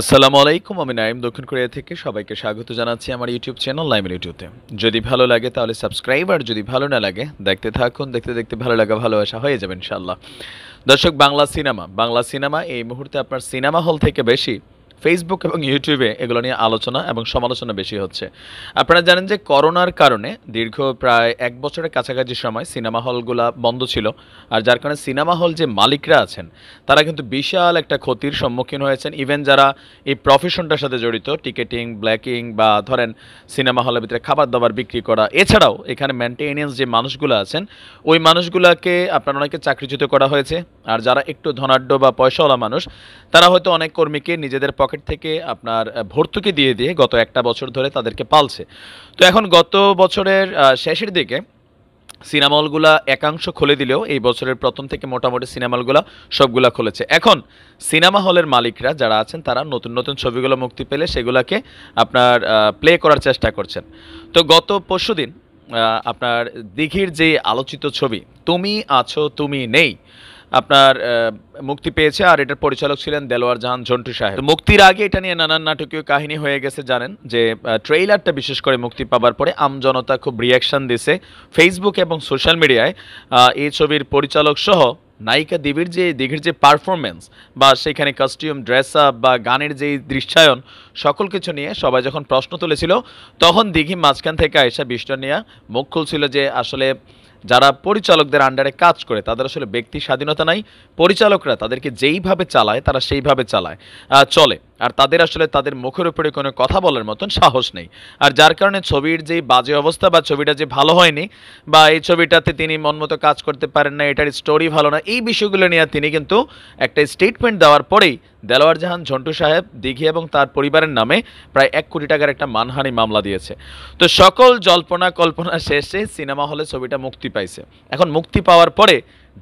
আসসালামু আলাইকুম আমি নাইম দক্ষিণ কোরিয়া থেকে সবাইকে স্বাগত জানাচ্ছি আমার ইউটিউব চ্যানেল নাইম ইউটিউবে যদি ভালো লাগে তাহলে সাবস্ক্রাইব আর যদি ভালো না লাগে দেখতে থাকুন দেখতে দেখতে ভালো লাগা ভালোবাসা হয়ে যাবে ইনশাল্লাহ দর্শক বাংলা সিনেমা বাংলা সিনেমা এই মুহূর্তে আপনার সিনেমা হল থেকে বেশি ফেসবুক এবং ইউটিউবে এগুলো নিয়ে আলোচনা এবং সমালোচনা বেশি হচ্ছে আপনারা জানেন যে করোনার কারণে দীর্ঘ প্রায় এক বছরের কাছাকাছি সময় সিনেমা হলগুলা বন্ধ ছিল আর যার কারণে সিনেমা হল যে মালিকরা আছেন তারা কিন্তু বিশাল একটা ক্ষতির সম্মুখীন হয়েছেন ইভেন যারা এই প্রফেশনটার সাথে জড়িত টিকেটিং ব্ল্যাকিং বা ধরেন সিনেমা হলের ভিতরে খাবার দাবার বিক্রি করা এছাড়াও এখানে মেনটেনেন্স যে মানুষগুলো আছেন ওই মানুষগুলোকে আপনার অনেকে চাকরিচ্যুত করা হয়েছে আর যারা একটু ধনাঢ্য বা পয়সাওয়ালা মানুষ তারা হয়তো অনেক কর্মীকে নিজেদের পকেট থেকে আপনার ভর্তুকি দিয়ে দিয়ে গত একটা বছর ধরে তাদেরকে পালছে তো এখন গত বছরের শেষের দিকে সিনেমালগুলা একাংশ খুলে দিলেও এই বছরের প্রথম থেকে মোটামুটি সিনেমালগুলা সবগুলা খুলেছে এখন সিনেমা হলের মালিকরা যারা আছেন তারা নতুন নতুন ছবিগুলো মুক্তি পেলে সেগুলাকে আপনার প্লে করার চেষ্টা করছেন তো গত পরশু আপনার দিঘির যে আলোচিত ছবি তুমি আছো তুমি নেই আপনার মুক্তি পেয়েছে আর এটার পরিচালক ছিলেন দেলোয়ার জাহান জন্টু সাহেব মুক্তির আগে এটা নিয়ে নানান নাটকীয় কাহিনী হয়ে গেছে জানেন যে ট্রেইলারটা বিশেষ করে মুক্তি পাবার পরে আমজনতা খুব রিয়াকশান দিছে ফেসবুক এবং সোশ্যাল মিডিয়ায় এই ছবির পরিচালক সহ নায়িকা দেবীর যে দিঘির যে পারফরমেন্স বা সেখানে কাস্টিউম ড্রেস আপ বা গানের যে দৃশ্যায়ন সকল কিছু নিয়ে সবাই যখন প্রশ্ন তুলেছিল তখন দীঘি মাঝখান থেকে আয়েশা নিয়ে মুখ খুলছিল যে আসলে যারা পরিচালকদের আন্ডারে কাজ করে তাদের আসলে ব্যক্তি স্বাধীনতা নাই পরিচালকরা তাদেরকে যেইভাবে চালায় তারা সেইভাবে চালায় চলে আর তাদের আসলে তাদের মুখের উপরে কোনো কথা বলার মতন সাহস নেই আর যার কারণে ছবির যে বাজে অবস্থা বা ছবিটা যে ভালো হয়নি বা এই ছবিটাতে তিনি মনমতো কাজ করতে পারেন না এটার স্টোরি ভালো না এই বিষয়গুলো নিয়ে তিনি কিন্তু একটা স্টেটমেন্ট দেওয়ার পরেই দেলোয়ার জাহান ঝন্টু সাহেব দিঘি এবং তার পরিবারের নামে প্রায় এক কোটি টাকার একটা মানহানি মামলা দিয়েছে তো সকল জল্পনা কল্পনা শেষে সিনেমা হলে ছবিটা মুক্তি পাইছে এখন মুক্তি পাওয়ার পরে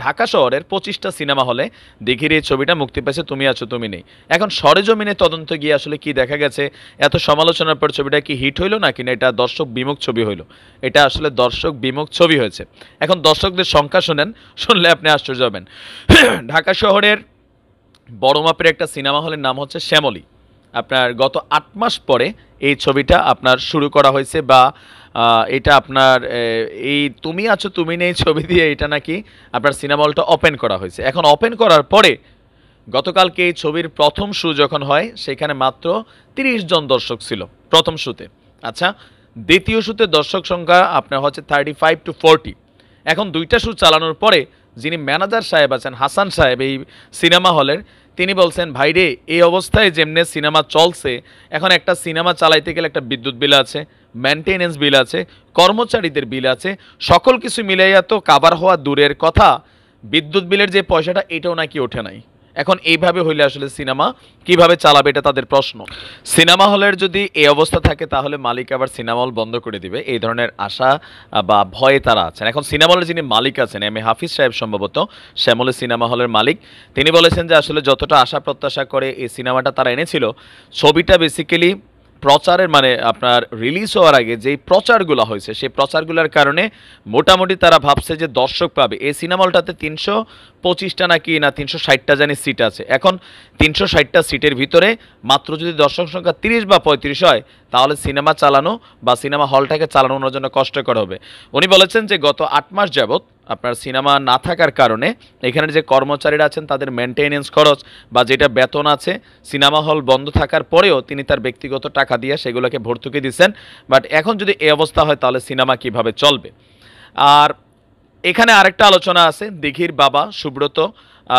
ঢাকা শহরের পঁচিশটা সিনেমা হলে দিঘির এই ছবিটা মুক্তি পেয়েছে তুমি আছো তুমি নেই এখন সরেজমিনে তদন্ত গিয়ে আসলে কি দেখা গেছে এত সমালোচনার পর ছবিটা কি হিট হইলো না কিনা এটা দর্শক বিমুখ ছবি হইলো এটা আসলে দর্শক বিমুখ ছবি হয়েছে এখন দর্শকদের সংখ্যা শোনেন শুনলে আপনি আশ্চর্য হবেন ঢাকা শহরের বড় মাপের একটা সিনেমা হলের নাম হচ্ছে শ্যামলী আপনার গত আট মাস পরে এই ছবিটা আপনার শুরু করা হয়েছে বা এটা আপনার এই তুমি আছো তুমি নেই ছবি দিয়ে এটা নাকি আপনার সিনেমা হলটা ওপেন করা হয়েছে এখন ওপেন করার পরে গতকালকে এই ছবির প্রথম শু যখন হয় সেখানে মাত্র তিরিশ জন দর্শক ছিল প্রথম শুতে আচ্ছা দ্বিতীয় শুতে দর্শক সংখ্যা আপনার হচ্ছে থার্টি ফাইভ টু ফোরটি এখন দুইটা শু চালানোর পরে যিনি ম্যানেজার সাহেব আছেন হাসান সাহেব এই সিনেমা হলের তিনি বলছেন ভাইরে এই অবস্থায় যেমনে সিনেমা চলছে এখন একটা সিনেমা চালাইতে গেলে একটা বিদ্যুৎ বিল আছে মেনটেনেন্স বিল আছে কর্মচারীদের বিল আছে সকল কিছু মিলাইয়া তো কাবার হওয়া দূরের কথা বিদ্যুৎ বিলের যে পয়সাটা এটাও নাকি ওঠে নাই এখন এইভাবে হইলে আসলে সিনেমা কিভাবে চালাবে এটা তাদের প্রশ্ন সিনেমা হলের যদি এই অবস্থা থাকে তাহলে মালিক আবার সিনেমা হল বন্ধ করে দিবে এই ধরনের আশা বা ভয়ে তারা আছেন এখন সিনেমা হলের যিনি মালিক আছেন এম এ হাফিজ সাহেব সম্ভবত শ্যামলে সিনেমা হলের মালিক তিনি বলেছেন যে আসলে যতটা আশা প্রত্যাশা করে এই সিনেমাটা তারা এনেছিল ছবিটা বেসিক্যালি প্রচারের মানে আপনার রিলিজ হওয়ার আগে যেই প্রচারগুলো হয়েছে সেই প্রচারগুলোর কারণে মোটামুটি তারা ভাবছে যে দর্শক পাবে এই সিনেমালটাতে তিনশো পঁচিশটা নাকি না তিনশো ষাটটা জানি সিট আছে এখন তিনশো ষাটটা সিটের ভিতরে মাত্র যদি দর্শক সংখ্যা তিরিশ বা পঁয়ত্রিশ হয় তাহলে সিনেমা চালানো বা সিনেমা হলটাকে চালানোর জন্য কষ্টকর হবে উনি বলেছেন যে গত আট মাস যাবত আপনার সিনেমা না থাকার কারণে এখানে যে কর্মচারীরা আছেন তাদের মেনটেনেন্স খরচ বা যেটা বেতন আছে সিনেমা হল বন্ধ থাকার পরেও তিনি তার ব্যক্তিগত টাকা দিয়ে সেগুলোকে ভর্তুকি দিচ্ছেন বাট এখন যদি এই অবস্থা হয় তাহলে সিনেমা কিভাবে চলবে আর এখানে আরেকটা আলোচনা আছে দিঘির বাবা সুব্রত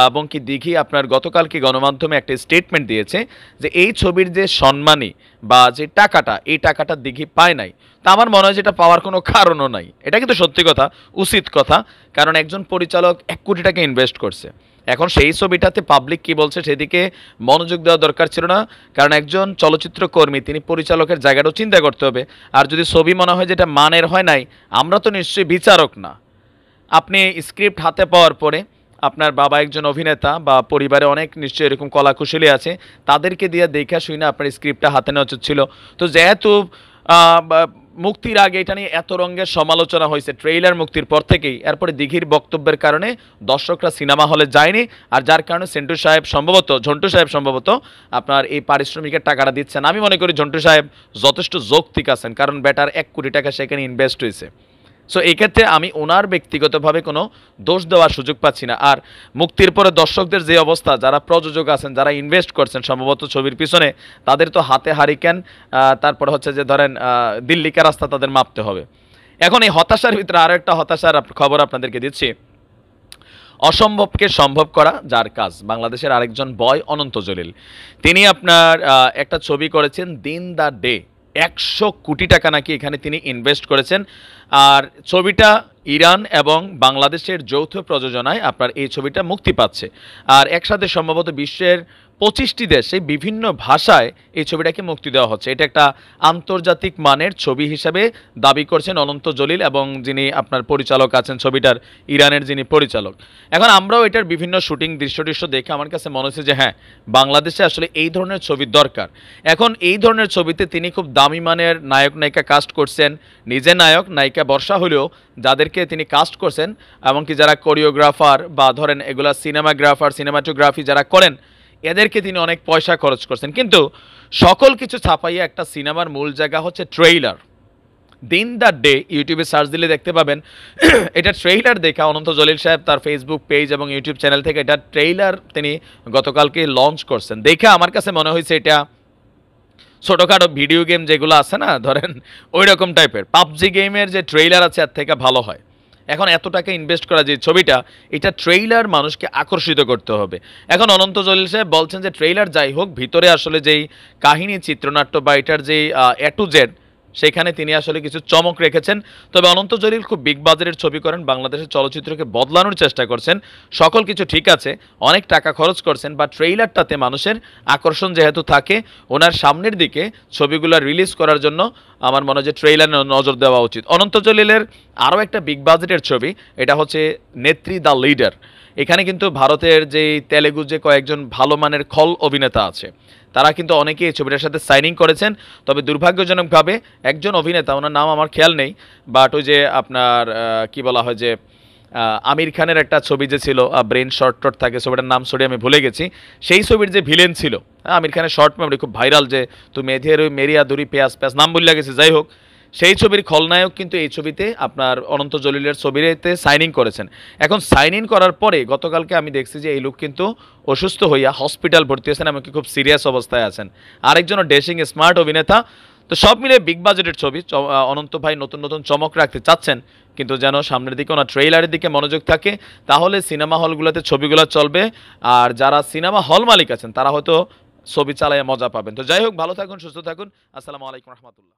এবং কি দিঘি আপনার গতকালকে গণমাধ্যমে একটা স্টেটমেন্ট দিয়েছে যে এই ছবির যে সম্মানী বা যে টাকাটা এই টাকাটা দিঘি পায় নাই তা আমার মনে হয় যেটা পাওয়ার কোনো কারণও নাই এটা কিন্তু সত্যি কথা উচিত কথা কারণ একজন পরিচালক এক কোটি টাকা ইনভেস্ট করছে এখন সেই ছবিটাতে পাবলিক কি বলছে সেদিকে মনোযোগ দেওয়া দরকার ছিল না কারণ একজন চলচ্চিত্র কর্মী তিনি পরিচালকের জায়গাটাও চিন্তা করতে হবে আর যদি ছবি মনে হয় যেটা মানের হয় নাই আমরা তো নিশ্চয়ই বিচারক না আপনি স্ক্রিপ্ট হাতে পাওয়ার পরে আপনার বাবা একজন অভিনেতা বা পরিবারে অনেক নিশ্চয়ই এরকম কলাকুশলী আছে তাদেরকে দিয়ে দেখা শুনে আপনার স্ক্রিপ্টটা হাতে নেওয়া উচিত ছিল তো যেহেতু মুক্তির আগে এটা নিয়ে এত রঙের সমালোচনা হয়েছে ট্রেইলার মুক্তির পর থেকেই এরপরে দিঘির বক্তব্যের কারণে দর্শকরা সিনেমা হলে যায়নি আর যার কারণে সেন্টু সাহেব সম্ভবত ঝন্টু সাহেব সম্ভবত আপনার এই পারিশ্রমিকের টাকাটা দিচ্ছেন আমি মনে করি ঝন্টু সাহেব যথেষ্ট যৌক্তিক আছেন কারণ ব্যাটার এক কোটি টাকা সেখানে ইনভেস্ট হয়েছে সো এক্ষেত্রে আমি ওনার ব্যক্তিগতভাবে কোনো দোষ দেওয়ার সুযোগ পাচ্ছি না আর মুক্তির পরে দর্শকদের যে অবস্থা যারা প্রযোজক আছেন যারা ইনভেস্ট করছেন সম্ভবত ছবির পিছনে তাদের তো হাতে হারিকেন তারপর হচ্ছে যে ধরেন দিল্লিকে রাস্তা তাদের মাপতে হবে এখন এই হতাশার ভিতরে আরও একটা হতাশার খবর আপনাদেরকে দিচ্ছি অসম্ভবকে সম্ভব করা যার কাজ বাংলাদেশের আরেকজন বয় অনন্ত জলিল তিনি আপনার একটা ছবি করেছেন দিন দ্য ডে একশো কোটি টাকা নাকি এখানে তিনি ইনভেস্ট করেছেন আর ছবিটা ইরান এবং বাংলাদেশের যৌথ প্রযোজনায় আপনার এই ছবিটা মুক্তি পাচ্ছে আর একসাথে সম্ভবত বিশ্বের পঁচিশটি দেশে বিভিন্ন ভাষায় এই ছবিটাকে মুক্তি দেওয়া হচ্ছে এটা একটা আন্তর্জাতিক মানের ছবি হিসাবে দাবি করছেন অনন্ত জলিল এবং যিনি আপনার পরিচালক আছেন ছবিটার ইরানের যিনি পরিচালক এখন আমরাও এটার বিভিন্ন শুটিং দৃশ্য দৃশ্য দেখে আমার কাছে মনে হচ্ছে যে হ্যাঁ বাংলাদেশে আসলে এই ধরনের ছবি দরকার এখন এই ধরনের ছবিতে তিনি খুব দামি মানের নায়ক নায়িকা কাস্ট করছেন নিজে নায়ক নায়িকা বর্ষা হলেও যাদেরকে তিনি কাস্ট করছেন এমনকি যারা কোরিওগ্রাফার বা ধরেন এগুলা সিনেমাগ্রাফার সিনেমাটোগ্রাফি যারা করেন এদেরকে তিনি অনেক পয়সা খরচ করছেন কিন্তু সকল কিছু ছাপাইয়া একটা সিনেমার মূল জায়গা হচ্ছে ট্রেইলার দিন দ্য ডে ইউটিউবে সার্চ দিলে দেখতে পাবেন এটা ট্রেইলার দেখা অনন্ত জলিল সাহেব তার ফেসবুক পেজ এবং ইউটিউব চ্যানেল থেকে এটা ট্রেইলার তিনি গতকালকে লঞ্চ করছেন দেখে আমার কাছে মনে হয়েছে এটা ছোটোখাটো ভিডিও গেম যেগুলো আছে না ধরেন ওই রকম টাইপের পাবজি গেমের যে ট্রেইলার আছে তার থেকে ভালো হয় এখন এত টাকা ইনভেস্ট করা যে ছবিটা এটা ট্রেইলার মানুষকে আকর্ষিত করতে হবে এখন অনন্ত জলিল সাহেব বলছেন যে ট্রেইলার যাই হোক ভিতরে আসলে যেই কাহিনী চিত্রনাট্য বা এটার যেই এ টু জেড সেখানে তিনি আসলে কিছু চমক রেখেছেন তবে অনন্ত জলিল খুব বিগ বাজারের ছবি করেন বাংলাদেশের চলচ্চিত্রকে বদলানোর চেষ্টা করছেন সকল কিছু ঠিক আছে অনেক টাকা খরচ করছেন বা ট্রেইলারটাতে মানুষের আকর্ষণ যেহেতু থাকে ওনার সামনের দিকে ছবিগুলো রিলিজ করার জন্য আমার মনে হয় ট্রেইলার নজর দেওয়া উচিত অনন্ত জলিলের আরও একটা বিগ বাজেটের ছবি এটা হচ্ছে নেত্রী দ্য লিডার এখানে কিন্তু ভারতের যেই তেলেগু যে কয়েকজন ভালো মানের খল অভিনেতা আছে তারা কিন্তু অনেকে এই ছবিটার সাথে সাইনিং করেছেন তবে দুর্ভাগ্যজনকভাবে একজন অভিনেতা ওনার নাম আমার খেয়াল নেই বাট ওই যে আপনার কি বলা হয় যে আমির খানের একটা ছবি যে ছিল ব্রেন শর্ট টট থাকে ছবিটার নাম সরি আমি ভুলে গেছি সেই ছবির যে ভিলেন ছিল হ্যাঁ, আমির খানের শর্ট মেমরি খুব ভাইরাল যে মেধিয়ার ওই মেরিয়া দুরি পেঁয়াজ পেঁয়াজ নাম বললে গেছে যাই হোক সেই ছবির খলনায়ক কিন্তু এই ছবিতে আপনার অনন্ত জলিলের ছবিতে সাইন ইন করেছেন এখন সাইন ইন করার পরে গতকালকে আমি দেখছি যে এই লোক কিন্তু অসুস্থ হইয়া হসপিটাল ভর্তি হয়েছেন এমনকি খুব সিরিয়াস অবস্থায় আছেন আরেকজন ড্রেসিং স্মার্ট অভিনেতা তো সব মিলে বিগ বাজেটের ছবি অনন্ত ভাই নতুন নতুন চমক রাখতে চাচ্ছেন কিন্তু যেন সামনের দিকে ওনার ট্রেইলারের দিকে মনোযোগ থাকে তাহলে সিনেমা হলগুলোতে ছবিগুলো চলবে আর যারা সিনেমা হল মালিক আছেন তারা হয়তো ছবি চালায় মজা পাবেন তো যাই হোক ভালো থাকুন সুস্থ থাকুন আসসালামু আলাইকুম রহমতুল্লাহ